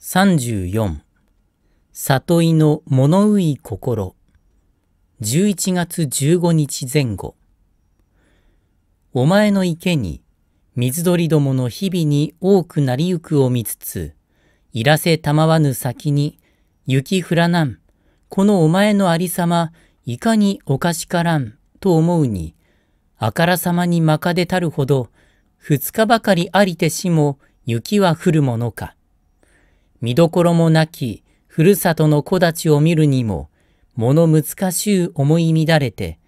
34悟りの物うい心11月15日前後お前の池に水鳥どもの日々に多くなりゆくを見つついらせたまわぬ先に雪降らなんこのお前のありさまいかにおかしからんと思うにあからさまにまかでたるほど二日ばかりありてしも雪は降るものか。見どころもなき、ふるさとの木立を見るにも、物難しゅう思い乱れて、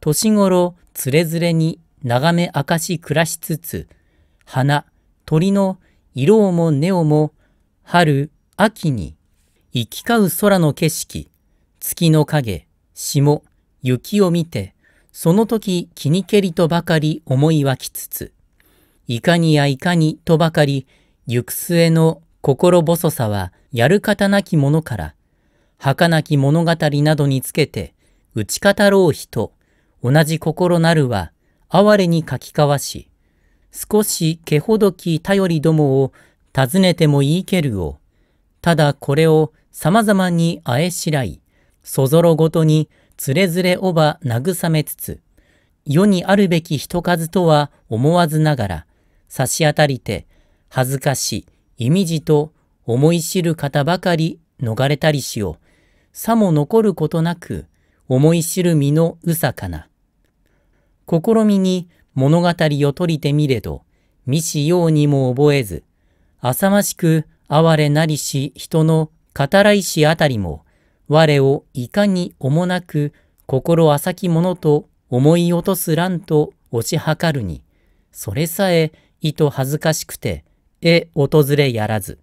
年頃つれづれに眺め明かし暮らしつつ、花、鳥の色をも根をも、春、秋に、行き交う空の景色、月の影、霜、雪を見て、その時気にけりとばかり思い湧きつつ、いかにやいかにとばかり、行く末の心細さはやる方なき者から、儚き物語などにつけて、打ち語ろう人、同じ心なるは、哀れに書き交わし、少し毛ほどき頼りどもを尋ねてもいいけるを、ただこれを様々にあえしらい、そぞろごとにつれずれおば慰めつつ、世にあるべき人数とは思わずながら、差し当たりて、恥ずかし、い、意味地と思い知る方ばかり逃れたりしよう。さも残ることなく、思い知る身のうさかな。試みに物語をとりてみれど、見しようにも覚えず、浅ましく哀れなりし人の語らいしあたりも、我をいかにおもなく心浅きものと思い落とす乱と押し量るに、それさえ意図恥ずかしくて、へ訪れやらず、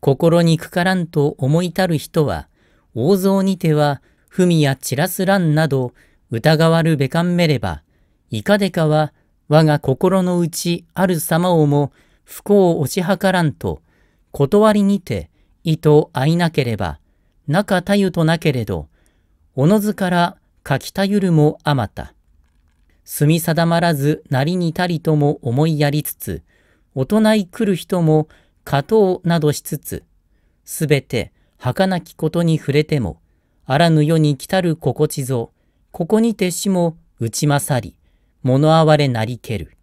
心にくからんと思いたる人は、王像にては、文や散らすらんなど、疑わるべかんめれば、いかでかは、我が心の内ある様をも、不幸を押し量らんと、断りにて、意と会いなければ、仲たゆとなけれど、おのずから書きたゆるもあまた。住み定まらずなりにたりとも思いやりつつ、大人い来る人も加藤などしつつ、すべて儚きことに触れても、あらぬ世に来たる心地ぞ、ここにてしも打ち勝り、物哀れなりける。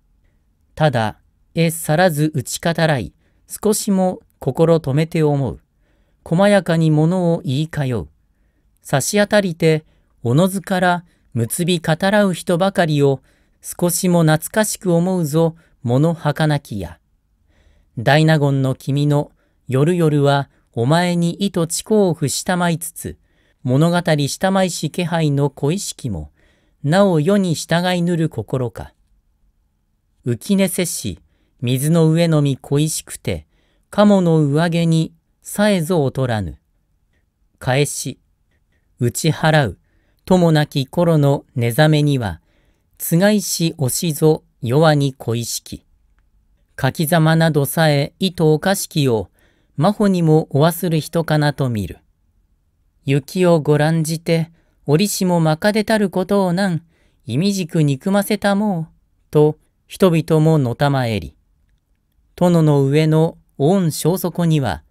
ただ、えさらず打ち語らい、少しも心止めて思う。細やかに物を言い通う。差し当たりて、おのずから結び語らう人ばかりを少しも懐かしく思うぞ、物儚きや、大納言の君の夜夜はお前に意図地を付したまいつつ、物語したまいし気配の小意識も、なお世に従いぬる心か。浮き寝せし、水の上のみ恋しくて、鴨の上着にさえぞ劣らぬ。返し、打ち払う、ともなき頃の寝覚めには、つがいし押しぞ弱に恋しき。書きざまなどさえ意図おかしきを、真帆にもおわする人かなと見る。雪をご覧じて、折しもまかでたることをなん、意味く憎ませたもう、と人々ものたまえり。殿の上の恩小底には、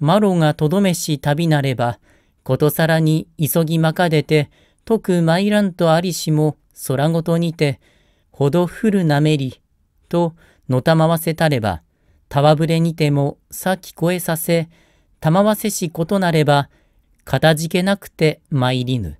マロがとどめし旅なれば、ことさらに急ぎまかでて、とくまいらんとありしも空ごとにて、ほど降るなめり、とのたまわせたれば、たわぶれにてもさ聞こえさせ、たまわせしことなれば、かたじけなくて参りぬ。